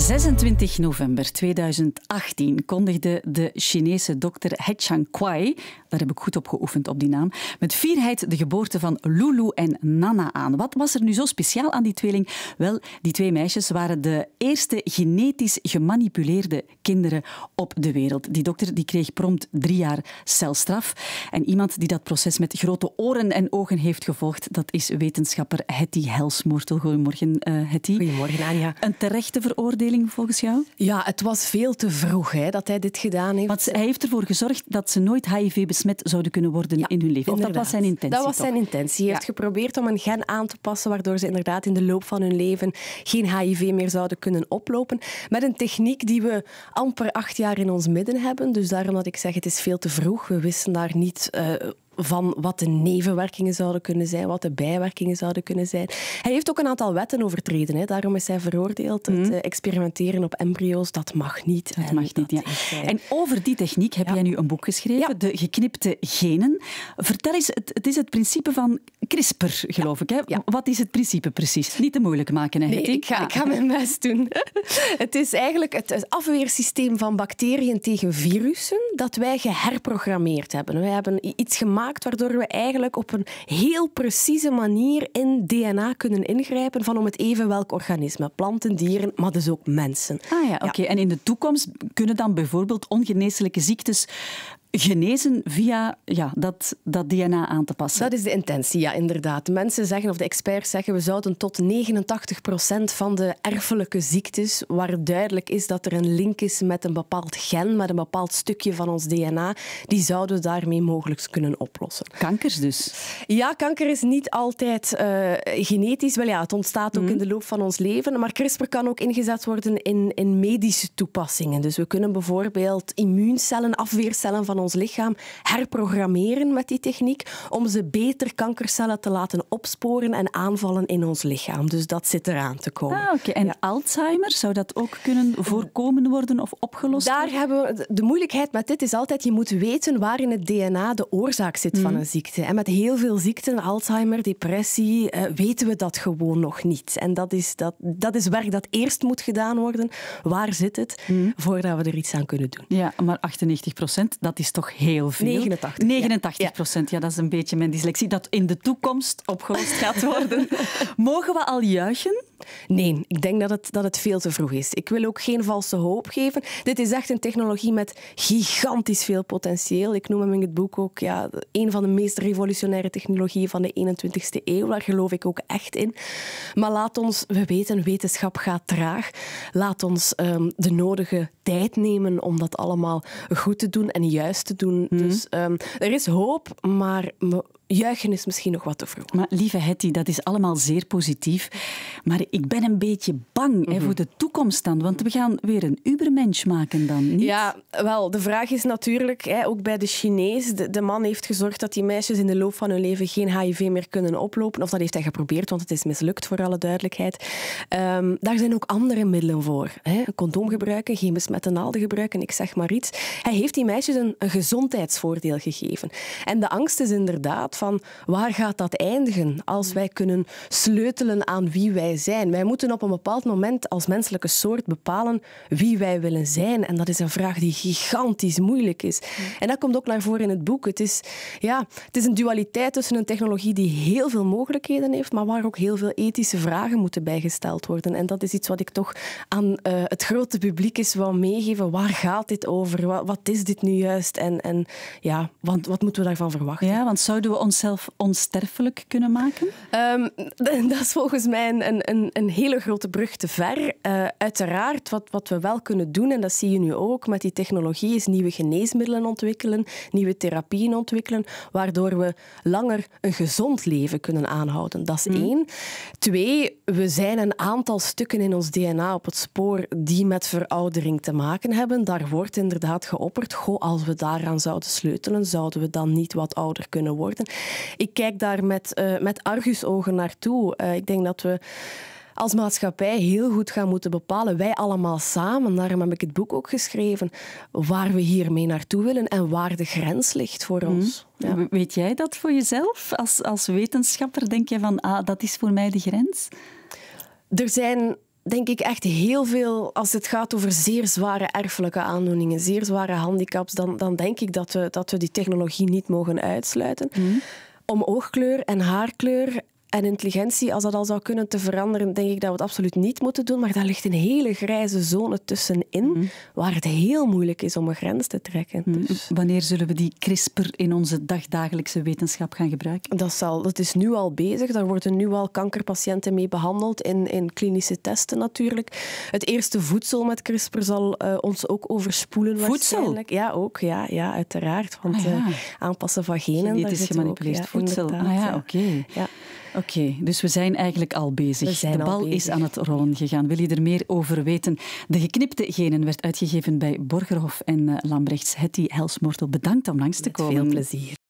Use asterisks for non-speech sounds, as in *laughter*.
26 november 2018 kondigde de Chinese dokter He Chang-kwai, daar heb ik goed op geoefend op die naam, met fierheid de geboorte van Lulu en Nana aan. Wat was er nu zo speciaal aan die tweeling? Wel, die twee meisjes waren de eerste genetisch gemanipuleerde kinderen op de wereld. Die dokter die kreeg prompt drie jaar celstraf. En iemand die dat proces met grote oren en ogen heeft gevolgd, dat is wetenschapper Hetty Helsmoortel. Goedemorgen, uh, Hetty. Goedemorgen, Anja. Een terechte veroordeling volgens jou? Ja, het was veel te vroeg hè, dat hij dit gedaan heeft. Want hij heeft ervoor gezorgd dat ze nooit HIV-besmet zouden kunnen worden in hun leven. dat was zijn intentie? Dat was zijn intentie. Hij heeft geprobeerd om een gen aan te passen waardoor ze inderdaad in de loop van hun leven geen HIV meer zouden kunnen oplopen. Met een techniek die we amper acht jaar in ons midden hebben. Dus daarom dat ik zeg, het is veel te vroeg. We wisten daar niet... Uh, van wat de nevenwerkingen zouden kunnen zijn, wat de bijwerkingen zouden kunnen zijn. Hij heeft ook een aantal wetten overtreden. Hè. Daarom is hij veroordeeld. Het mhm. eh, experimenteren op embryo's, dat mag niet. Dat mag niet, ja. Eh, en over die techniek heb jij nu een boek geschreven, De geknipte genen. Vertel eens, het, is het principe van CRISPR, geloof ik. Hè? Wat is het principe precies? Niet te moeilijk maken, hè, nee, ik ga, ah. ik ga mijn best doen. *laughs* het is eigenlijk het afweersysteem van bacteriën tegen virussen dat wij geherprogrammeerd hebben. Wij hebben iets gemaakt waardoor we eigenlijk op een heel precieze manier in DNA kunnen ingrijpen van om het even welk organisme. Planten, dieren, maar dus ook mensen. Ah ja, oké. En in de toekomst kunnen dan bijvoorbeeld ongeneeselijke ziektes genezen via ja, dat, dat DNA aan te passen. Dat is de intentie, ja, inderdaad. Mensen zeggen, of de experts zeggen, we zouden tot 89% van de erfelijke ziektes, waar duidelijk is dat er een link is met een bepaald gen, met een bepaald stukje van ons DNA, die zouden we daarmee mogelijk kunnen oplossen. Kankers dus? Ja, kanker is niet altijd eh, genetisch. Wel ja, het ontstaat ook mhm. in de loop van ons leven, maar CRISPR kan ook ingezet worden in, in medische toepassingen. Dus we kunnen bijvoorbeeld immuuncellen, afweercellen van ons lichaam herprogrammeren met die techniek om ze beter kankercellen te laten opsporen en aanvallen in ons lichaam. Dus dat zit eraan te komen. Ah, en Alzheimer, zou dat ook kunnen voorkomen worden of opgelost Daar worden? Hebben we, de moeilijkheid met dit is altijd, je moet weten waar in het DNA de oorzaak zit van mhm. een ziekte. En met heel veel ziekten, Alzheimer, depressie, eh, weten we dat gewoon nog niet. En dat is, dat, dat is werk dat eerst moet gedaan worden. Waar zit het? Mhm. Voordat we er iets aan kunnen doen. Ja, maar 98 procent, dat is is toch heel veel. 89. 89 procent, ja. dat is een beetje mijn dyslexie. Dat in de toekomst opgelost gaat worden. *laughs* Mogen we al juichen? Nee, ik denk dat het, dat het veel te vroeg is. Ik wil ook geen valse hoop geven. Dit is echt een technologie met gigantisch veel potentieel. Ik noem hem in het boek ook ja, een van de meest revolutionaire technologieën van de 21ste eeuw. Daar geloof ik ook echt in. Maar laat ons, we weten, wetenschap gaat traag. Laat ons ehm, de nodige tijd nemen om dat allemaal goed te doen en juist te doen. Mhm. Dus ehm, er is hoop, maar juichen is misschien nog wat te vroeg. Maar lieve Hetty, dat is allemaal zeer positief. Maar ik ben een beetje bang mhm. voor de toekomst dan, want we gaan weer een ubermensch maken dan, niet? Ja, wel, de vraag is natuurlijk, hè, ook bij de Chinees, de, man heeft gezorgd dat die meisjes in de loop van hun leven geen HIV meer kunnen oplopen. Of dat heeft hij geprobeerd, want het is mislukt voor alle duidelijkheid. Ehm, daar zijn ook andere middelen voor. Hè? Condoom gebruiken, chemisch besmette naalden gebruiken, ik zeg maar iets. Hij heeft die meisjes een, een gezondheidsvoordeel gegeven. En de angst is inderdaad van, waar gaat dat eindigen als wij kunnen sleutelen aan wie wij wij zijn. Wij moeten op een bepaald moment als menselijke soort bepalen wie wij willen zijn. En dat is een vraag die gigantisch moeilijk is. En dat komt ook naar voren in het boek. Het is, ja, het is een dualiteit tussen een technologie die heel veel mogelijkheden heeft, maar waar ook heel veel ethische vragen moeten bijgesteld worden. En dat is iets wat ik toch aan eh, het grote publiek is wou meegeven. Waar gaat dit over? Wat, wat is dit nu juist? En, en ja, wat, wat moeten we daarvan verwachten? Ja, want zouden we onszelf onsterfelijk kunnen maken? Ehm, *laughs* dat is volgens mij een, een, een, hele grote brug te ver. Eh, uiteraard, wat, wat we wel kunnen doen, en dat zie je nu ook met die technologie, is nieuwe geneesmiddelen ontwikkelen, nieuwe therapieën ontwikkelen, waardoor we langer een gezond leven kunnen aanhouden. Dat is hmm. één. Twee, we zijn een aantal stukken in ons DNA op het spoor die met veroudering te maken hebben. Daar wordt inderdaad geopperd, goh, als we daaraan zouden sleutelen, zouden we dan niet wat ouder kunnen worden. Ik kijk daar met, uh, met argusogen naartoe. Eh, ik denk dat we als maatschappij heel goed gaan moeten bepalen, wij allemaal samen, daarom heb ik het boek ook geschreven, waar we hiermee naartoe willen en waar de grens ligt voor mhm. ons. Weet jij dat voor jezelf? Als, als wetenschapper denk je van, ah, dat is voor mij de grens? Er zijn denk ik echt heel veel, als het gaat over zeer zware erfelijke aandoeningen, zeer zware handicaps, dan, dan denk ik dat we, dat we die technologie niet mogen uitsluiten. Mhm. Om oogkleur en haarkleur en intelligentie, als dat al zou kunnen te veranderen, denk ik dat we het absoluut niet moeten doen. Maar daar ligt een hele grijze zone tussenin, mhm. waar het heel moeilijk is om een grens te trekken. Mhm. Dus. Wanneer zullen we die CRISPR in onze dagdagelijkse wetenschap gaan gebruiken? Dat, zal, dat is nu al bezig. Daar worden nu al kankerpatiënten mee behandeld in, in klinische testen natuurlijk. Het eerste voedsel met CRISPR zal eh, ons ook overspoelen waarschijnlijk. Voedsel? Ja, ook. Ja, ja uiteraard. Want ah eh, aanpassen van genen... is gemanipuleerd voedsel. Ah ja, oké. Ja. Oké, dus we zijn eigenlijk al bezig. de bal is aan het rollen gegaan. Wil je er meer over weten? De geknipte genen werd uitgegeven bij Borgerhof en eh, Lambrechts. Hetty Helsmortel, bedankt om langs te komen. veel plezier.